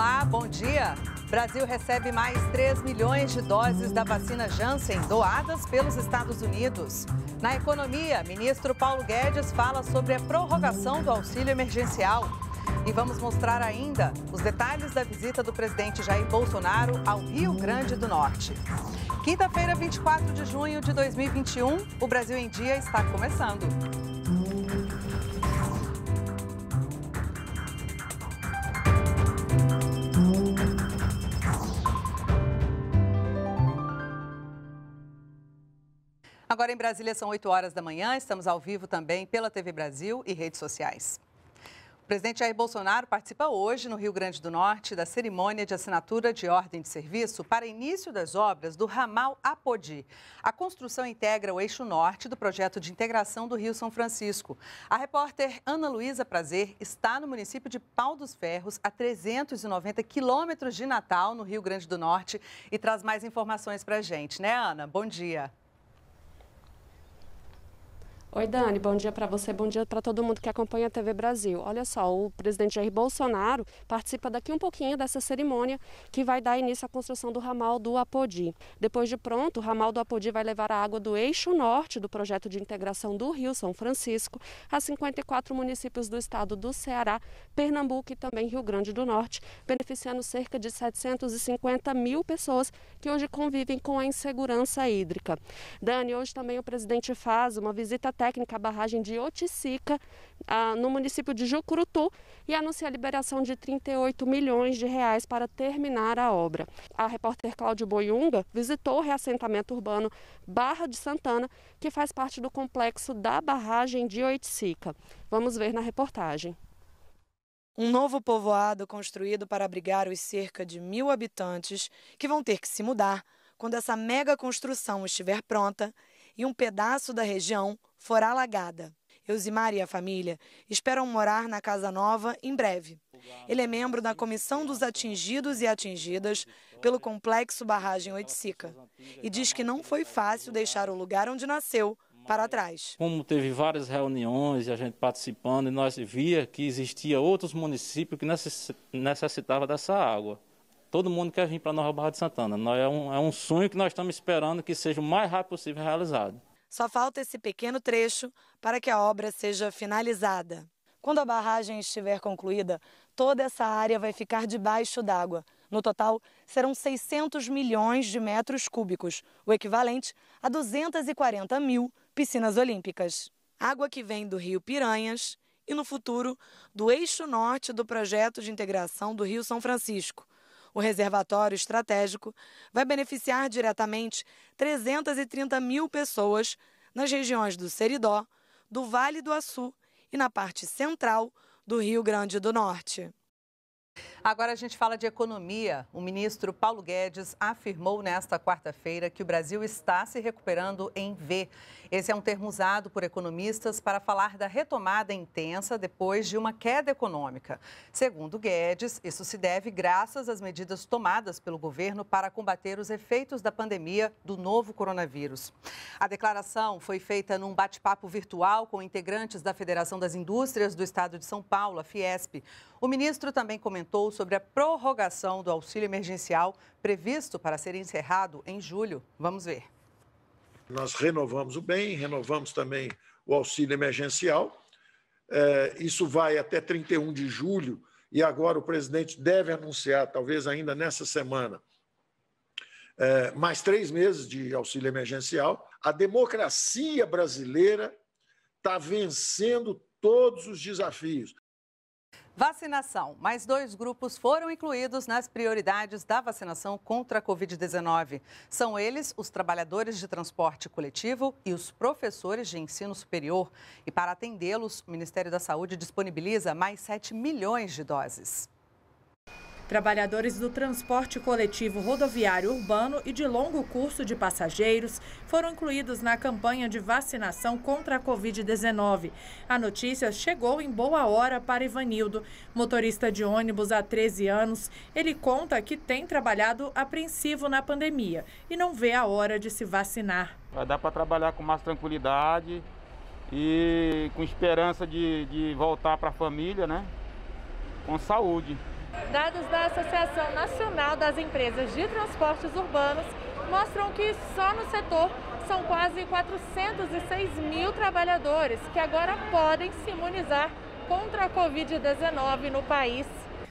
Olá, bom dia. Brasil recebe mais 3 milhões de doses da vacina Janssen doadas pelos Estados Unidos. Na economia, ministro Paulo Guedes fala sobre a prorrogação do auxílio emergencial. E vamos mostrar ainda os detalhes da visita do presidente Jair Bolsonaro ao Rio Grande do Norte. Quinta-feira, 24 de junho de 2021, o Brasil em Dia está começando. Agora em Brasília são 8 horas da manhã, estamos ao vivo também pela TV Brasil e redes sociais. O presidente Jair Bolsonaro participa hoje, no Rio Grande do Norte, da cerimônia de assinatura de ordem de serviço para início das obras do ramal Apodi. A construção integra o eixo norte do projeto de integração do Rio São Francisco. A repórter Ana Luísa Prazer está no município de Pau dos Ferros, a 390 quilômetros de Natal, no Rio Grande do Norte, e traz mais informações para a gente, né, Ana? Bom dia. Oi, Dani, bom dia para você, bom dia para todo mundo que acompanha a TV Brasil. Olha só, o presidente Jair Bolsonaro participa daqui um pouquinho dessa cerimônia que vai dar início à construção do ramal do Apodi. Depois de pronto, o ramal do Apodi vai levar a água do eixo norte do projeto de integração do Rio São Francisco a 54 municípios do estado do Ceará, Pernambuco e também Rio Grande do Norte, beneficiando cerca de 750 mil pessoas que hoje convivem com a insegurança hídrica. Dani, hoje também o presidente faz uma visita técnica, a barragem de Oticica, ah, no município de Jucurutu, e anuncia a liberação de 38 milhões de reais para terminar a obra. A repórter Cláudio Boiunga visitou o reassentamento urbano Barra de Santana, que faz parte do complexo da barragem de Oiticica. Vamos ver na reportagem. Um novo povoado construído para abrigar os cerca de mil habitantes que vão ter que se mudar quando essa mega construção estiver pronta e um pedaço da região for alagada. Eusimar e a família esperam morar na casa nova em breve. Ele é membro da Comissão dos Atingidos e Atingidas pelo Complexo Barragem Oiticica e diz que não foi fácil deixar o lugar onde nasceu para trás. Como teve várias reuniões e a gente participando e nós via que existia outros municípios que necessitava dessa água. Todo mundo quer vir para Nova Barra de Santana. É um, é um sonho que nós estamos esperando que seja o mais rápido possível realizado. Só falta esse pequeno trecho para que a obra seja finalizada. Quando a barragem estiver concluída, toda essa área vai ficar debaixo d'água. No total, serão 600 milhões de metros cúbicos, o equivalente a 240 mil piscinas olímpicas. Água que vem do rio Piranhas e, no futuro, do eixo norte do projeto de integração do Rio São Francisco, o reservatório estratégico vai beneficiar diretamente 330 mil pessoas nas regiões do Seridó, do Vale do Açu e na parte central do Rio Grande do Norte. Agora a gente fala de economia. O ministro Paulo Guedes afirmou nesta quarta-feira que o Brasil está se recuperando em V. Esse é um termo usado por economistas para falar da retomada intensa depois de uma queda econômica. Segundo Guedes, isso se deve graças às medidas tomadas pelo governo para combater os efeitos da pandemia do novo coronavírus. A declaração foi feita num bate-papo virtual com integrantes da Federação das Indústrias do Estado de São Paulo, a Fiesp. O ministro também comentou sobre a prorrogação do auxílio emergencial previsto para ser encerrado em julho. Vamos ver. Nós renovamos o bem, renovamos também o auxílio emergencial. É, isso vai até 31 de julho e agora o presidente deve anunciar, talvez ainda nessa semana, é, mais três meses de auxílio emergencial. A democracia brasileira está vencendo todos os desafios. Vacinação. Mais dois grupos foram incluídos nas prioridades da vacinação contra a Covid-19. São eles os trabalhadores de transporte coletivo e os professores de ensino superior. E para atendê-los, o Ministério da Saúde disponibiliza mais 7 milhões de doses. Trabalhadores do transporte coletivo rodoviário urbano e de longo curso de passageiros foram incluídos na campanha de vacinação contra a Covid-19. A notícia chegou em boa hora para Ivanildo, motorista de ônibus há 13 anos. Ele conta que tem trabalhado apreensivo na pandemia e não vê a hora de se vacinar. Vai dar para trabalhar com mais tranquilidade e com esperança de, de voltar para a família, né? Com saúde. Dados da Associação Nacional das Empresas de Transportes Urbanos mostram que só no setor são quase 406 mil trabalhadores que agora podem se imunizar contra a Covid-19 no país.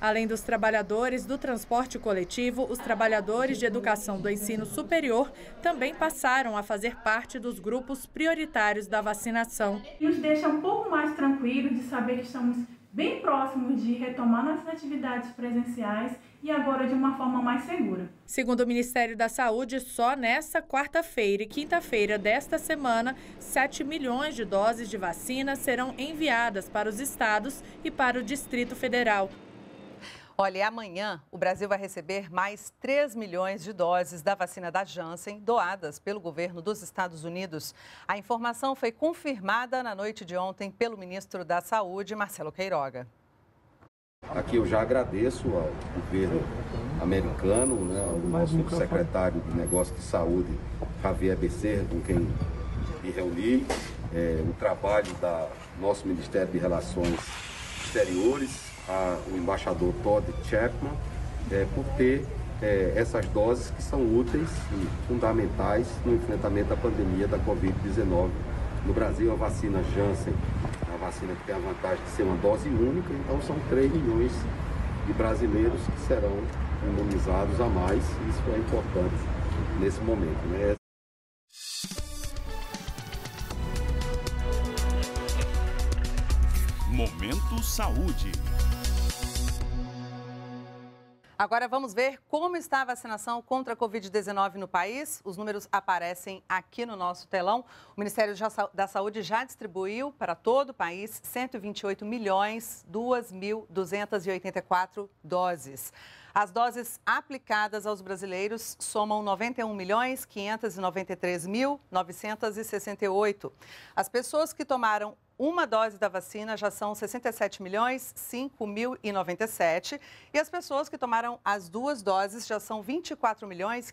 Além dos trabalhadores do transporte coletivo, os trabalhadores de educação do ensino superior também passaram a fazer parte dos grupos prioritários da vacinação. E Nos deixa um pouco mais tranquilo de saber que estamos bem próximos de retomar nossas atividades presenciais e agora de uma forma mais segura. Segundo o Ministério da Saúde, só nesta quarta-feira e quinta-feira desta semana, 7 milhões de doses de vacina serão enviadas para os estados e para o Distrito Federal. Olha, amanhã o Brasil vai receber mais 3 milhões de doses da vacina da Janssen doadas pelo governo dos Estados Unidos. A informação foi confirmada na noite de ontem pelo ministro da Saúde, Marcelo Queiroga. Aqui eu já agradeço ao governo americano, né, ao nosso secretário de Negócios de Saúde, Javier Becerra, com quem me reuni, é, o trabalho do nosso Ministério de Relações Exteriores a, o embaixador Todd Chapman é, por ter é, essas doses que são úteis e fundamentais no enfrentamento da pandemia da Covid-19 no Brasil. A vacina Janssen, a vacina que tem a vantagem de ser uma dose única, então são 3 milhões de brasileiros que serão imunizados a mais, isso é importante nesse momento. Né? Momento Saúde. Agora vamos ver como está a vacinação contra a Covid-19 no país. Os números aparecem aqui no nosso telão. O Ministério da Saúde já distribuiu para todo o país 128 milhões 2.284 doses. As doses aplicadas aos brasileiros somam 91 milhões 593 mil 968. As pessoas que tomaram uma dose da vacina já são 67 milhões e as pessoas que tomaram as duas doses já são 24 milhões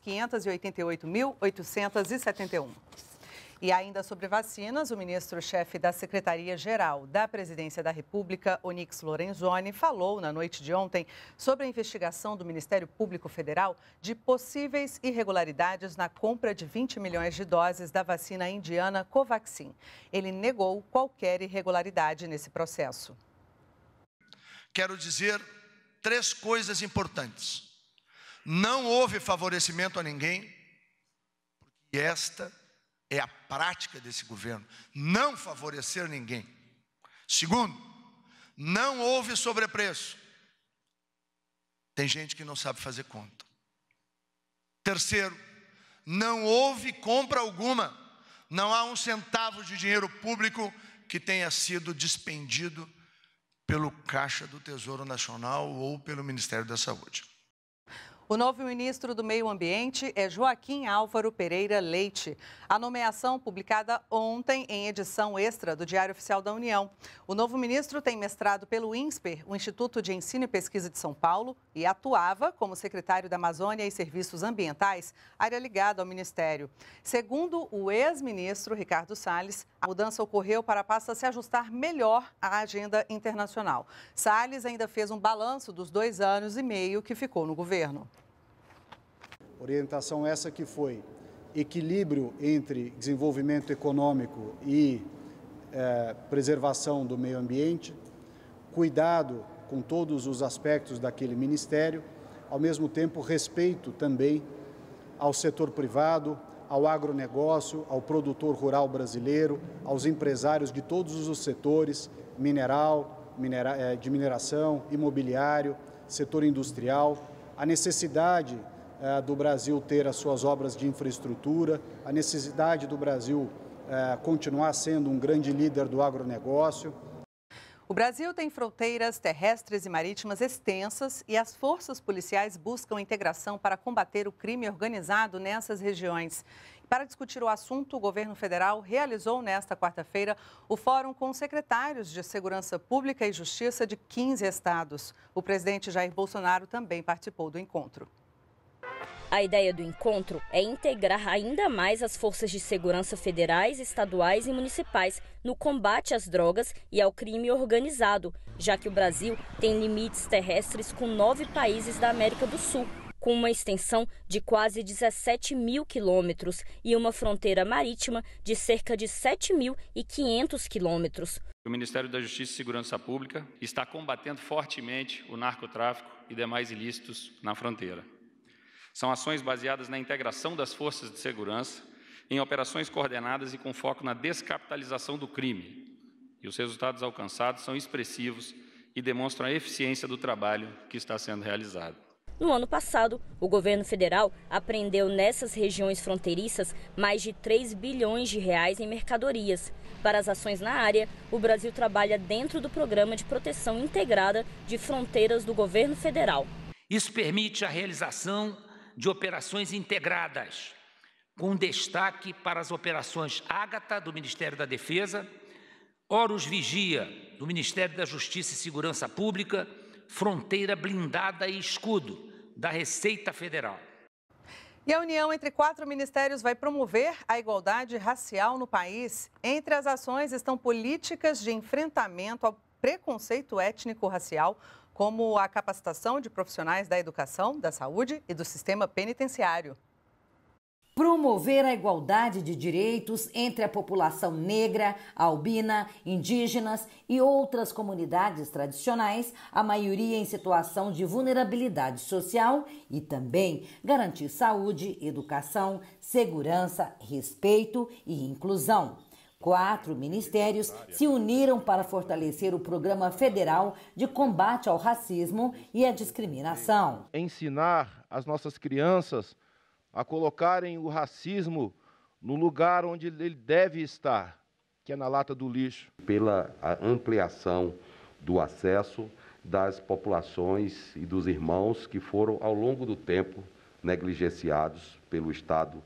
e ainda sobre vacinas, o ministro-chefe da Secretaria-Geral da Presidência da República, Onix Lorenzoni, falou na noite de ontem sobre a investigação do Ministério Público Federal de possíveis irregularidades na compra de 20 milhões de doses da vacina indiana Covaxin. Ele negou qualquer irregularidade nesse processo. Quero dizer três coisas importantes. Não houve favorecimento a ninguém, porque esta é a prática desse governo, não favorecer ninguém. Segundo, não houve sobrepreço. Tem gente que não sabe fazer conta. Terceiro, não houve compra alguma. Não há um centavo de dinheiro público que tenha sido despendido pelo Caixa do Tesouro Nacional ou pelo Ministério da Saúde. O novo ministro do Meio Ambiente é Joaquim Álvaro Pereira Leite. A nomeação publicada ontem em edição extra do Diário Oficial da União. O novo ministro tem mestrado pelo INSPER, o Instituto de Ensino e Pesquisa de São Paulo, e atuava como secretário da Amazônia e Serviços Ambientais, área ligada ao ministério. Segundo o ex-ministro Ricardo Salles, a mudança ocorreu para a pasta se ajustar melhor à agenda internacional. Salles ainda fez um balanço dos dois anos e meio que ficou no governo. Orientação essa que foi equilíbrio entre desenvolvimento econômico e é, preservação do meio ambiente, cuidado com todos os aspectos daquele ministério, ao mesmo tempo respeito também ao setor privado, ao agronegócio, ao produtor rural brasileiro, aos empresários de todos os setores, mineral, minera é, de mineração, imobiliário, setor industrial, a necessidade é, do Brasil ter as suas obras de infraestrutura, a necessidade do Brasil é, continuar sendo um grande líder do agronegócio. O Brasil tem fronteiras terrestres e marítimas extensas e as forças policiais buscam integração para combater o crime organizado nessas regiões. Para discutir o assunto, o governo federal realizou nesta quarta-feira o fórum com secretários de Segurança Pública e Justiça de 15 estados. O presidente Jair Bolsonaro também participou do encontro. A ideia do encontro é integrar ainda mais as forças de segurança federais, estaduais e municipais no combate às drogas e ao crime organizado, já que o Brasil tem limites terrestres com nove países da América do Sul, com uma extensão de quase 17 mil quilômetros e uma fronteira marítima de cerca de 7.500 quilômetros. O Ministério da Justiça e Segurança Pública está combatendo fortemente o narcotráfico e demais ilícitos na fronteira. São ações baseadas na integração das forças de segurança, em operações coordenadas e com foco na descapitalização do crime. E os resultados alcançados são expressivos e demonstram a eficiência do trabalho que está sendo realizado. No ano passado, o governo federal apreendeu nessas regiões fronteiriças mais de 3 bilhões de reais em mercadorias. Para as ações na área, o Brasil trabalha dentro do Programa de Proteção Integrada de Fronteiras do Governo Federal. Isso permite a realização de operações integradas, com destaque para as operações Ágata, do Ministério da Defesa, Horus Vigia, do Ministério da Justiça e Segurança Pública, Fronteira Blindada e Escudo, da Receita Federal. E a união entre quatro ministérios vai promover a igualdade racial no país. Entre as ações estão políticas de enfrentamento ao preconceito étnico-racial, como a capacitação de profissionais da educação, da saúde e do sistema penitenciário. Promover a igualdade de direitos entre a população negra, albina, indígenas e outras comunidades tradicionais, a maioria em situação de vulnerabilidade social, e também garantir saúde, educação, segurança, respeito e inclusão. Quatro ministérios se uniram para fortalecer o Programa Federal de Combate ao Racismo e à Discriminação. Ensinar as nossas crianças a colocarem o racismo no lugar onde ele deve estar, que é na lata do lixo. Pela ampliação do acesso das populações e dos irmãos que foram, ao longo do tempo, negligenciados pelo Estado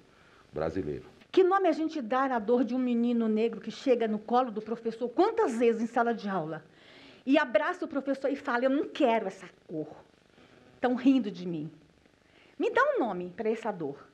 brasileiro. Que nome a gente dá à dor de um menino negro que chega no colo do professor quantas vezes em sala de aula e abraça o professor e fala: Eu não quero essa cor. Estão rindo de mim. Me dá um nome para essa dor.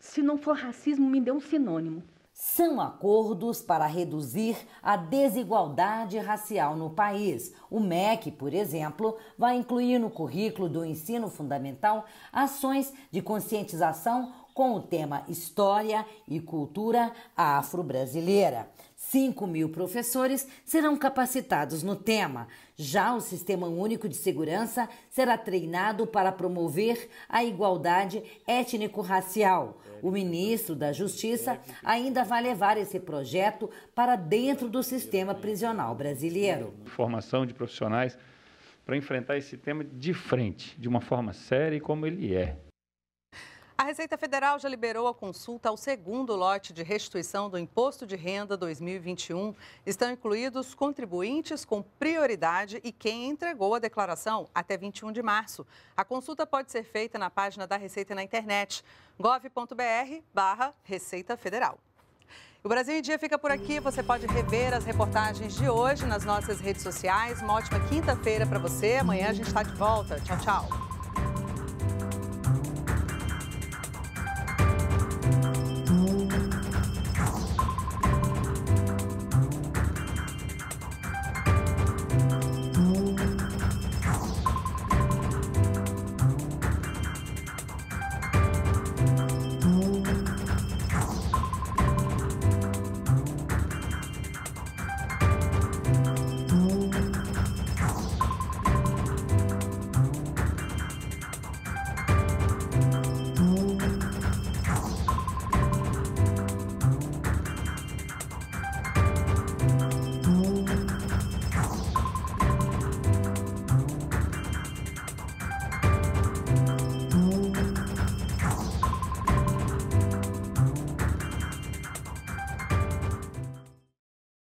Se não for racismo, me dê um sinônimo. São acordos para reduzir a desigualdade racial no país. O MEC, por exemplo, vai incluir no currículo do ensino fundamental ações de conscientização com o tema História e Cultura Afro-Brasileira. 5 mil professores serão capacitados no tema. Já o Sistema Único de Segurança será treinado para promover a igualdade étnico-racial. O ministro da Justiça ainda vai levar esse projeto para dentro do sistema prisional brasileiro. Formação de profissionais para enfrentar esse tema de frente, de uma forma séria e como ele é. A Receita Federal já liberou a consulta ao segundo lote de restituição do Imposto de Renda 2021. Estão incluídos contribuintes com prioridade e quem entregou a declaração até 21 de março. A consulta pode ser feita na página da Receita na internet gov.br barra Receita Federal. O Brasil em Dia fica por aqui. Você pode rever as reportagens de hoje nas nossas redes sociais. Uma ótima quinta-feira para você. Amanhã a gente está de volta. Tchau, tchau.